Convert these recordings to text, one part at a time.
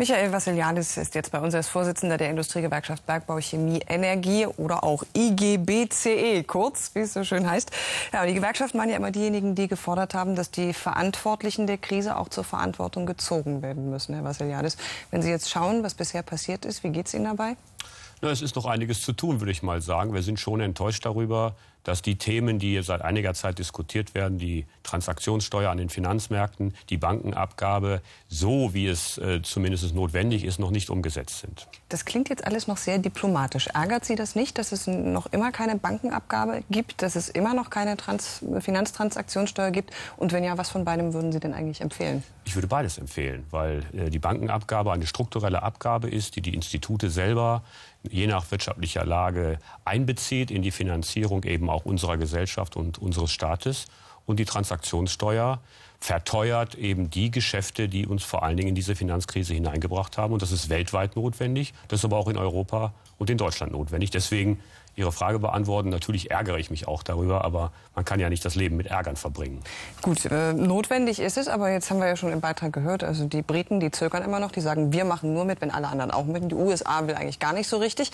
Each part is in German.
Michael Vassiliadis ist jetzt bei uns als Vorsitzender der Industriegewerkschaft Bergbau, Chemie, Energie oder auch IGBCE, kurz, wie es so schön heißt. Ja, die Gewerkschaften waren ja immer diejenigen, die gefordert haben, dass die Verantwortlichen der Krise auch zur Verantwortung gezogen werden müssen, Herr Vassiliadis. Wenn Sie jetzt schauen, was bisher passiert ist, wie geht es Ihnen dabei? Na, es ist noch einiges zu tun, würde ich mal sagen. Wir sind schon enttäuscht darüber, dass die Themen, die seit einiger Zeit diskutiert werden, die Transaktionssteuer an den Finanzmärkten, die Bankenabgabe, so wie es äh, zumindest notwendig ist, noch nicht umgesetzt sind. Das klingt jetzt alles noch sehr diplomatisch. Ärgert Sie das nicht, dass es noch immer keine Bankenabgabe gibt, dass es immer noch keine Trans Finanztransaktionssteuer gibt? Und wenn ja, was von beidem würden Sie denn eigentlich empfehlen? Ich würde beides empfehlen, weil äh, die Bankenabgabe eine strukturelle Abgabe ist, die die Institute selber je nach wirtschaftlicher Lage einbezieht in die Finanzierung eben auch unserer Gesellschaft und unseres Staates. Und die Transaktionssteuer verteuert eben die Geschäfte, die uns vor allen Dingen in diese Finanzkrise hineingebracht haben. Und das ist weltweit notwendig, das ist aber auch in Europa und in Deutschland notwendig. Deswegen Ihre Frage beantworten. Natürlich ärgere ich mich auch darüber, aber man kann ja nicht das Leben mit Ärgern verbringen. Gut, äh, notwendig ist es, aber jetzt haben wir ja schon im Beitrag gehört, also die Briten, die zögern immer noch, die sagen, wir machen nur mit, wenn alle anderen auch mit. Die USA will eigentlich gar nicht so richtig.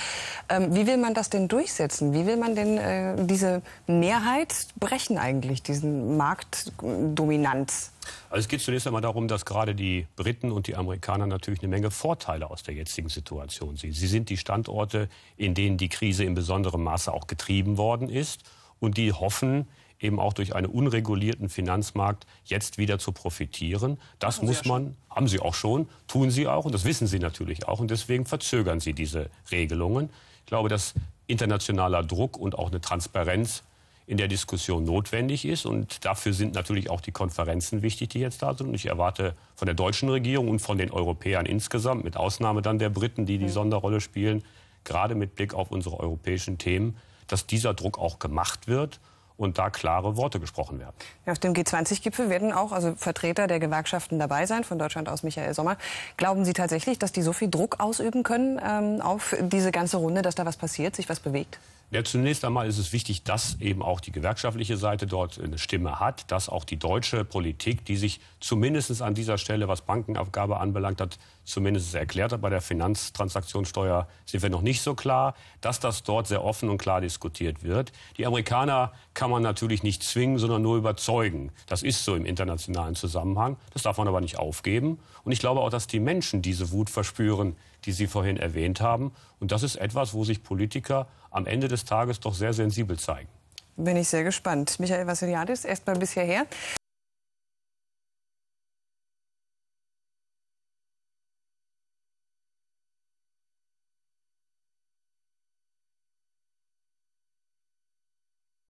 Ähm, wie will man das denn durchsetzen? Wie will man denn äh, diese Mehrheit brechen eigentlich, diesen Marktdominanz? was? Also es geht zunächst einmal darum, dass gerade die Briten und die Amerikaner natürlich eine Menge Vorteile aus der jetzigen Situation sehen. Sie sind die Standorte, in denen die Krise in besonderem Maße auch getrieben worden ist und die hoffen, eben auch durch einen unregulierten Finanzmarkt jetzt wieder zu profitieren. Das muss ja man, haben sie auch schon, tun sie auch und das wissen sie natürlich auch und deswegen verzögern sie diese Regelungen. Ich glaube, dass internationaler Druck und auch eine Transparenz in der Diskussion notwendig ist. Und dafür sind natürlich auch die Konferenzen wichtig, die jetzt da sind. Und ich erwarte von der deutschen Regierung und von den Europäern insgesamt, mit Ausnahme dann der Briten, die die Sonderrolle spielen, gerade mit Blick auf unsere europäischen Themen, dass dieser Druck auch gemacht wird und da klare Worte gesprochen werden. Ja, auf dem G20-Gipfel werden auch also Vertreter der Gewerkschaften dabei sein, von Deutschland aus Michael Sommer. Glauben Sie tatsächlich, dass die so viel Druck ausüben können ähm, auf diese ganze Runde, dass da was passiert, sich was bewegt? Ja, zunächst einmal ist es wichtig, dass eben auch die gewerkschaftliche Seite dort eine Stimme hat, dass auch die deutsche Politik, die sich zumindest an dieser Stelle, was Bankenabgabe anbelangt hat, zumindest erklärt hat, bei der Finanztransaktionssteuer sind wir noch nicht so klar, dass das dort sehr offen und klar diskutiert wird. Die Amerikaner kamen kann man natürlich nicht zwingen, sondern nur überzeugen. Das ist so im internationalen Zusammenhang. Das darf man aber nicht aufgeben. Und ich glaube auch, dass die Menschen diese Wut verspüren, die Sie vorhin erwähnt haben. Und das ist etwas, wo sich Politiker am Ende des Tages doch sehr sensibel zeigen. Bin ich sehr gespannt. Michael Vassiliadis, erst mal bis her.